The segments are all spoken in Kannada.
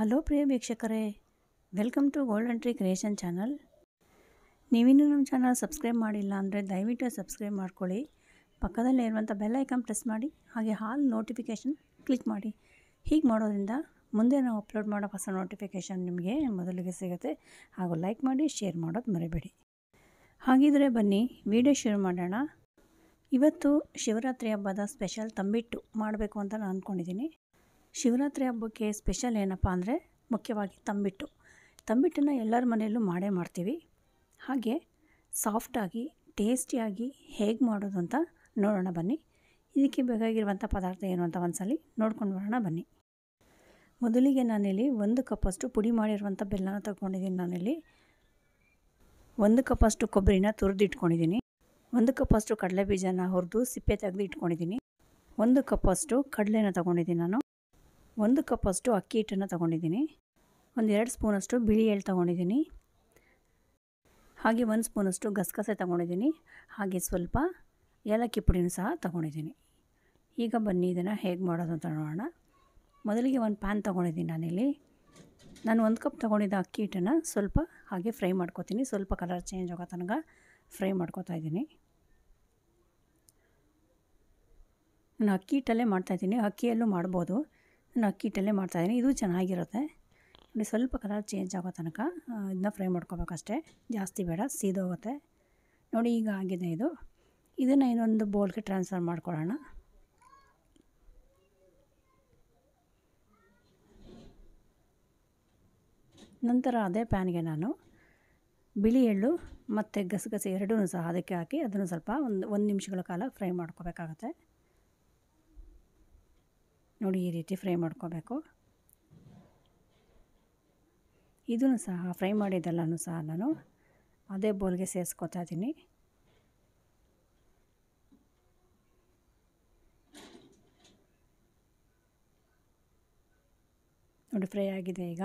ಹಲೋ ಪ್ರಿಯ ವೀಕ್ಷಕರೇ welcome to golden tree creation channel ನೀವಿನ್ನೂ ನಮ್ಮ ಚಾನಲ್ ಸಬ್ಸ್ಕ್ರೈಬ್ ಮಾಡಿಲ್ಲ ಅಂದರೆ ದಯವಿಟ್ಟು ಸಬ್ಸ್ಕ್ರೈಬ್ ಮಾಡ್ಕೊಳ್ಳಿ ಪಕ್ಕದಲ್ಲೇ ಇರುವಂಥ ಬೆಲ್ ಐಕನ್ ಪ್ರೆಸ್ ಮಾಡಿ ಹಾಗೆ ಹಾಲ್ ನೋಟಿಫಿಕೇಷನ್ ಕ್ಲಿಕ್ ಮಾಡಿ ಹೀಗೆ ಮಾಡೋದ್ರಿಂದ ಮುಂದೆ ನಾವು ಅಪ್ಲೋಡ್ ಮಾಡೋ ಹೊಸ ನೋಟಿಫಿಕೇಷನ್ ನಿಮಗೆ ಮೊದಲಿಗೆ ಸಿಗುತ್ತೆ ಹಾಗೂ ಲೈಕ್ ಮಾಡಿ ಶೇರ್ ಮಾಡೋದು ಮರಿಬೇಡಿ ಹಾಗಿದ್ರೆ ಬನ್ನಿ ವಿಡಿಯೋ ಶುರು ಮಾಡೋಣ ಇವತ್ತು ಶಿವರಾತ್ರಿ ಹಬ್ಬದ ಸ್ಪೆಷಲ್ ತಂಬಿಟ್ಟು ಮಾಡಬೇಕು ಅಂತ ನಾನು ಅಂದ್ಕೊಂಡಿದ್ದೀನಿ ಶಿವರಾತ್ರಿ ಹಬ್ಬಕ್ಕೆ ಸ್ಪೆಷಲ್ ಏನಪ್ಪ ಅಂದರೆ ಮುಖ್ಯವಾಗಿ ತಂಬಿಟ್ಟು ತಂಬಿಟ್ಟನ್ನು ಎಲ್ಲರ ಮನೆಯಲ್ಲೂ ಮಾಡೇ ಮಾಡ್ತೀವಿ ಹಾಗೆ ಸಾಫ್ಟಾಗಿ ಟೇಸ್ಟಿಯಾಗಿ ಹೇಗೆ ಮಾಡೋದು ಅಂತ ನೋಡೋಣ ಬನ್ನಿ ಇದಕ್ಕೆ ಬೇಕಾಗಿರುವಂಥ ಪದಾರ್ಥ ಏನು ಅಂತ ಒಂದ್ಸಲಿ ನೋಡ್ಕೊಂಡು ಬರೋಣ ಬನ್ನಿ ಮೊದಲಿಗೆ ನಾನಿಲ್ಲಿ ಒಂದು ಕಪ್ಪಷ್ಟು ಪುಡಿ ಮಾಡಿರುವಂಥ ಬೆಲ್ಲನ ತಗೊಂಡಿದ್ದೀನಿ ನಾನಿಲ್ಲಿ ಒಂದು ಕಪ್ಪಷ್ಟು ಕೊಬ್ಬರಿನ ತುರಿದು ಇಟ್ಕೊಂಡಿದ್ದೀನಿ ಒಂದು ಕಪ್ಪಷ್ಟು ಕಡಲೆ ಬೀಜನ ಹುರಿದು ಸಿಪ್ಪೆ ತೆಗೆದು ಇಟ್ಕೊಂಡಿದ್ದೀನಿ ಒಂದು ಕಪ್ಪಷ್ಟು ಕಡಲೆನ ತೊಗೊಂಡಿದ್ದೀನಿ ನಾನು ಒಂದು ಕಪ್ಪಷ್ಟು ಅಕ್ಕಿ ಹಿಟ್ಟನ್ನು ತೊಗೊಂಡಿದ್ದೀನಿ ಒಂದೆರಡು ಸ್ಪೂನಷ್ಟು ಬಿಳಿ ಎಳ್ಳು ತೊಗೊಂಡಿದ್ದೀನಿ ಹಾಗೆ ಒಂದು ಸ್ಪೂನಷ್ಟು ಗಸಗಸೆ ತೊಗೊಂಡಿದ್ದೀನಿ ಹಾಗೆ ಸ್ವಲ್ಪ ಏಲಕ್ಕಿ ಪುಡಿನೂ ಸಹ ತೊಗೊಂಡಿದ್ದೀನಿ ಈಗ ಬನ್ನಿ ಇದನ್ನು ಹೇಗೆ ಮಾಡೋದು ಅಂತ ನೋಡೋಣ ಮೊದಲಿಗೆ ಒಂದು ಪ್ಯಾನ್ ತೊಗೊಂಡಿದ್ದೀನಿ ನಾನಿಲ್ಲಿ ನಾನು ಒಂದು ಕಪ್ ತೊಗೊಂಡಿದ್ದ ಅಕ್ಕಿ ಹಿಟ್ಟನ್ನು ಸ್ವಲ್ಪ ಹಾಗೆ ಫ್ರೈ ಮಾಡ್ಕೋತೀನಿ ಸ್ವಲ್ಪ ಕಲರ್ ಚೇಂಜ್ ಆಗೋ ತನಕ ಫ್ರೈ ಮಾಡ್ಕೋತಾ ಇದ್ದೀನಿ ನಾನು ಅಕ್ಕಿ ಹಿಟ್ಟಲ್ಲೇ ಮಾಡ್ತಾಯಿದ್ದೀನಿ ಅಕ್ಕಿಯಲ್ಲೂ ಮಾಡ್ಬೋದು ನಾನು ಅಕ್ಕಿ ಹಿಟ್ಟಲ್ಲೇ ಮಾಡ್ತಾಯಿದ್ದೀನಿ ಇದು ಚೆನ್ನಾಗಿರುತ್ತೆ ನೋಡಿ ಸ್ವಲ್ಪ ಕಲರ್ ಚೇಂಜ್ ಆಗೋ ತನಕ ಇದನ್ನ ಫ್ರೈ ಮಾಡ್ಕೋಬೇಕಷ್ಟೇ ಜಾಸ್ತಿ ಬೇಡ ಸೀದೋಗುತ್ತೆ ನೋಡಿ ಈಗ ಆಗಿದೆ ಇದು ಇದನ್ನು ಇನ್ನೊಂದು ಬೌಲ್ಗೆ ಟ್ರಾನ್ಸ್ಫರ್ ಮಾಡ್ಕೊಳ್ಳೋಣ ನಂತರ ಅದೇ ಪ್ಯಾನ್ಗೆ ನಾನು ಬಿಳಿ ಎಳ್ಳು ಮತ್ತು ಗಸಗಸೆ ಎರಡೂ ಸಹ ಅದಕ್ಕೆ ಹಾಕಿ ಅದನ್ನು ಸ್ವಲ್ಪ ಒಂದು ಒಂದು ನಿಮಿಷಗಳ ಕಾಲ ಫ್ರೈ ಮಾಡ್ಕೋಬೇಕಾಗತ್ತೆ ನೋಡಿ ಈ ರೀತಿ ಫ್ರೈ ಮಾಡ್ಕೋಬೇಕು ಇದನ್ನು ಸಹ ಫ್ರೈ ಮಾಡಿದ್ದೆಲ್ಲನೂ ಸಹ ನಾನು ಅದೇ ಬೌಲ್ಗೆ ಸೇರಿಸ್ಕೊತಾ ಇದ್ದೀನಿ ನೋಡಿ ಫ್ರೈ ಆಗಿದೆ ಈಗ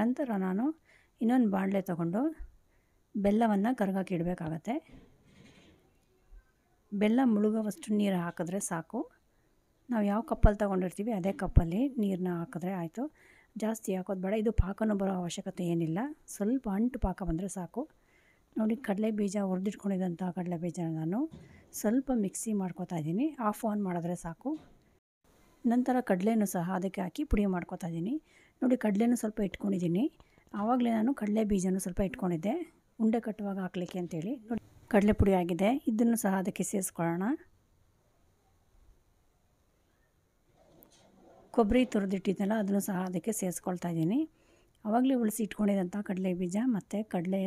ನಂತರ ನಾನು ಇನ್ನೊಂದು ಬಾಣಲೆ ತಗೊಂಡು ಬೆಲ್ಲವನ್ನು ಕರಗಾಕಿ ಇಡಬೇಕಾಗತ್ತೆ ಬೆಲ್ಲ ಮುಳುಗುವಷ್ಟು ನೀರು ಹಾಕಿದ್ರೆ ಸಾಕು ನಾವು ಯಾವ ಕಪ್ಪಲ್ಲಿ ತೊಗೊಂಡಿರ್ತೀವಿ ಅದೇ ಕಪ್ಪಲ್ಲಿ ನೀರನ್ನ ಹಾಕಿದ್ರೆ ಆಯಿತು ಜಾಸ್ತಿ ಹಾಕೋದು ಬೇಡ ಇದು ಪಾಕನೂ ಬರೋ ಅವಶ್ಯಕತೆ ಏನಿಲ್ಲ ಸ್ವಲ್ಪ ಅಂಟು ಪಾಕ ಬಂದರೆ ಸಾಕು ನೋಡಿ ಕಡಲೆ ಬೀಜ ಹುರಿದಿಟ್ಕೊಂಡಿದ್ದಂಥ ಕಡಲೆ ಬೀಜನ ನಾನು ಸ್ವಲ್ಪ ಮಿಕ್ಸಿ ಮಾಡ್ಕೋತಾ ಇದ್ದೀನಿ ಆಫ್ ಆನ್ ಮಾಡಿದ್ರೆ ಸಾಕು ನಂತರ ಕಡಲೆನೂ ಸಹ ಅದಕ್ಕೆ ಹಾಕಿ ಪುಡಿ ಮಾಡ್ಕೋತಾ ಇದ್ದೀನಿ ನೋಡಿ ಕಡಲೆನೂ ಸ್ವಲ್ಪ ಇಟ್ಕೊಂಡಿದ್ದೀನಿ ಆವಾಗಲೇ ನಾನು ಕಡಲೆ ಬೀಜನೂ ಸ್ವಲ್ಪ ಇಟ್ಕೊಂಡಿದ್ದೆ ಉಂಡೆ ಕಟ್ಟುವಾಗ ಹಾಕ್ಲಿಕ್ಕೆ ಅಂತೇಳಿ ನೋಡಿ ಕಡಲೆ ಪುಡಿ ಆಗಿದೆ ಇದನ್ನು ಸಹ ಅದಕ್ಕೆ ಸೇರಿಸ್ಕೊಳ್ಳೋಣ ಕೊಬ್ಬರಿ ತುರಿದಿಟ್ಟಿದ್ದೆಲ್ಲ ಅದನ್ನು ಸಹ ಅದಕ್ಕೆ ಸೇರಿಸ್ಕೊಳ್ತಾ ಇದ್ದೀನಿ ಆವಾಗಲೇ ಉಳಿಸಿ ಇಟ್ಕೊಂಡಿದ್ದಂಥ ಕಡಲೆ ಬೀಜ ಮತ್ತು ಕಡಲೆ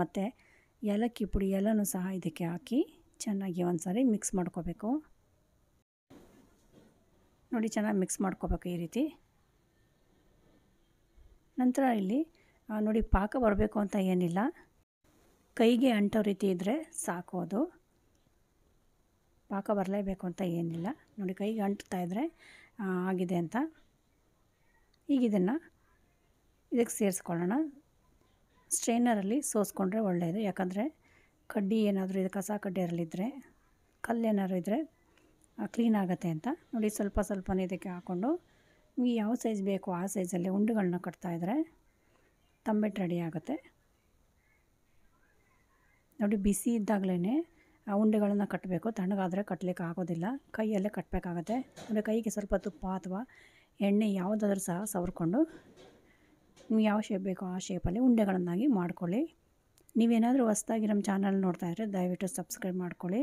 ಮತ್ತು ಏಲಕ್ಕಿ ಪುಡಿ ಎಲ್ಲನೂ ಸಹ ಇದಕ್ಕೆ ಹಾಕಿ ಚೆನ್ನಾಗಿ ಒಂದು ಸಾರಿ ಮಿಕ್ಸ್ ಮಾಡ್ಕೋಬೇಕು ನೋಡಿ ಚೆನ್ನಾಗಿ ಮಿಕ್ಸ್ ಮಾಡ್ಕೋಬೇಕು ಈ ರೀತಿ ನಂತರ ಇಲ್ಲಿ ನೋಡಿ ಪಾಕ ಬರಬೇಕು ಅಂತ ಏನಿಲ್ಲ ಕೈಗೆ ಅಂಟೋ ರೀತಿ ಇದ್ದರೆ ಸಾಕು ಅದು ಪಾಕ ಬರಲೇಬೇಕು ಅಂತ ಏನಿಲ್ಲ ನೋಡಿ ಕೈಗೆ ಅಂಟ್ತಾ ಇದ್ದರೆ ಆಗಿದೆ ಅಂತ ಈಗ ಇದನ್ನು ಇದಕ್ಕೆ ಸೇರಿಸ್ಕೊಳ್ಳೋಣ ಸ್ಟ್ರೈನರಲ್ಲಿ ಸೋಸ್ಕೊಂಡ್ರೆ ಒಳ್ಳೆಯದು ಯಾಕಂದರೆ ಕಡ್ಡಿ ಏನಾದರೂ ಇದು ಕಸ ಕಡ್ಡಿಯರಲ್ಲಿದ್ದರೆ ಕಲ್ಲೇನಾದ್ರು ಇದ್ದರೆ ಕ್ಲೀನ್ ಆಗುತ್ತೆ ಅಂತ ನೋಡಿ ಸ್ವಲ್ಪ ಸ್ವಲ್ಪನೇ ಇದಕ್ಕೆ ಹಾಕ್ಕೊಂಡು ನಿಮಗೆ ಯಾವ ಸೈಜ್ ಬೇಕು ಆ ಸೈಜಲ್ಲಿ ಉಂಡುಗಳನ್ನ ಕಟ್ತಾಯಿದ್ರೆ ತಂಬಿಟ್ಟು ರೆಡಿ ಆಗುತ್ತೆ ನೋಡಿ ಬಿಸಿ ಇದ್ದಾಗಲೇ ಉಂಡೆಗಳನ್ನು ಕಟ್ಟಬೇಕು ತಣ್ಣಗಾದರೆ ಕಟ್ಟಲಿಕ್ಕೆ ಆಗೋದಿಲ್ಲ ಕೈಯಲ್ಲೇ ಕಟ್ಟಬೇಕಾಗತ್ತೆ ಅಂದರೆ ಕೈಗೆ ಸ್ವಲ್ಪ ತುಪ್ಪ ಅಥವಾ ಎಣ್ಣೆ ಯಾವುದಾದ್ರೂ ಸಹ ಸವರ್ಕೊಂಡು ನಿಮ್ಗೆ ಯಾವ ಶೇಪ್ ಬೇಕೋ ಆ ಶೇಪಲ್ಲಿ ಉಂಡೆಗಳನ್ನಾಗಿ ಮಾಡ್ಕೊಳ್ಳಿ ನೀವೇನಾದರೂ ಹೊಸ್ದಾಗಿ ನಮ್ಮ ಚಾನಲ್ ನೋಡ್ತಾ ಇದ್ರೆ ದಯವಿಟ್ಟು ಸಬ್ಸ್ಕ್ರೈಬ್ ಮಾಡ್ಕೊಳ್ಳಿ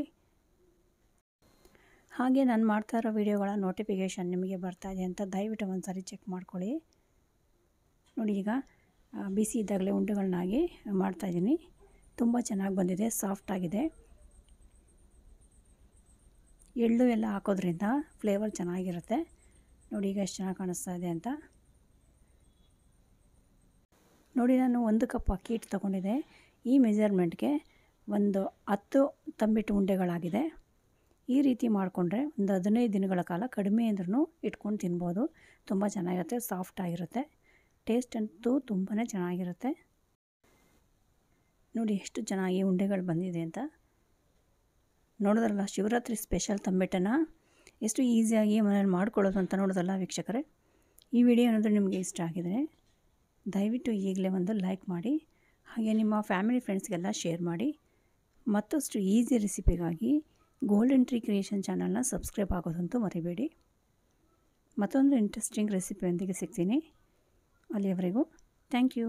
ಹಾಗೆ ನಾನು ಮಾಡ್ತಾ ಇರೋ ವೀಡಿಯೋಗಳ ನೋಟಿಫಿಕೇಷನ್ ನಿಮಗೆ ಬರ್ತಾ ಇದೆ ಅಂತ ದಯವಿಟ್ಟು ಒಂದು ಸಾರಿ ಚೆಕ್ ಮಾಡ್ಕೊಳ್ಳಿ ನೋಡಿ ಈಗ ಬಿಸಿ ಇದ್ದಾಗಲೇ ಉಂಡೆಗಳನ್ನಾಗಿ ಮಾಡ್ತಾಯಿದ್ದೀನಿ ತುಂಬ ಚೆನ್ನಾಗಿ ಬಂದಿದೆ ಸಾಫ್ಟಾಗಿದೆ ಎಳ್ಳು ಎಲ್ಲ ಹಾಕೋದ್ರಿಂದ ಫ್ಲೇವರ್ ಚೆನ್ನಾಗಿರುತ್ತೆ ನೋಡಿ ಈಗ ಎಷ್ಟು ಚೆನ್ನಾಗಿ ಕಾಣಿಸ್ತಾ ಇದೆ ಅಂತ ನೋಡಿ ನಾನು ಒಂದು ಕಪ್ ಅಕ್ಕಿ ಹಿಟ್ಟು ತೊಗೊಂಡಿದ್ದೆ ಈ ಮೆಜರ್ಮೆಂಟ್ಗೆ ಒಂದು ಹತ್ತು ತಂಬಿಟ್ಟು ಉಂಡೆಗಳಾಗಿದೆ ಈ ರೀತಿ ಮಾಡಿಕೊಂಡ್ರೆ ಒಂದು ಹದಿನೈದು ದಿನಗಳ ಕಾಲ ಕಡಿಮೆ ಅಂದ್ರೂ ಇಟ್ಕೊಂಡು ತಿನ್ಬೋದು ತುಂಬ ಚೆನ್ನಾಗಿರುತ್ತೆ ಸಾಫ್ಟಾಗಿರುತ್ತೆ ಟೇಸ್ಟ್ ಅಂತೂ ತುಂಬಾ ಚೆನ್ನಾಗಿರುತ್ತೆ ನೋಡಿ ಎಷ್ಟು ಚೆನ್ನಾಗಿ ಉಂಡೆಗಳು ಬಂದಿದೆ ಅಂತ ನೋಡೋದಲ್ಲ ಶಿವರಾತ್ರಿ ಸ್ಪೆಷಲ್ ತಂಬೆಟ್ಟನ ಎಷ್ಟು ಈಸಿಯಾಗಿ ಮನೇಲಿ ಮಾಡ್ಕೊಳ್ಳೋದು ಅಂತ ನೋಡೋದಲ್ಲ ವೀಕ್ಷಕರೇ ಈ ವಿಡಿಯೋ ಏನಾದರೂ ನಿಮಗೆ ಇಷ್ಟ ಆಗಿದರೆ ದಯವಿಟ್ಟು ಈಗಲೇ ಒಂದು ಲೈಕ್ ಮಾಡಿ ಹಾಗೆ ನಿಮ್ಮ ಫ್ಯಾಮಿಲಿ ಫ್ರೆಂಡ್ಸ್ಗೆಲ್ಲ ಶೇರ್ ಮಾಡಿ ಮತ್ತಷ್ಟು ಈಸಿ ರೆಸಿಪಿಗಾಗಿ ಗೋಲ್ಡನ್ ಟ್ರೀ ಕ್ರಿಯೇಷನ್ ಚಾನಲ್ನ ಸಬ್ಸ್ಕ್ರೈಬ್ ಆಗೋದಂತೂ ಮರಿಬೇಡಿ ಮತ್ತೊಂದು ಇಂಟ್ರೆಸ್ಟಿಂಗ್ ರೆಸಿಪಿಯೊಂದಿಗೆ ಸಿಗ್ತೀನಿ ಅಲ್ಲಿಯವರೆಗೂ ಥ್ಯಾಂಕ್ ಯು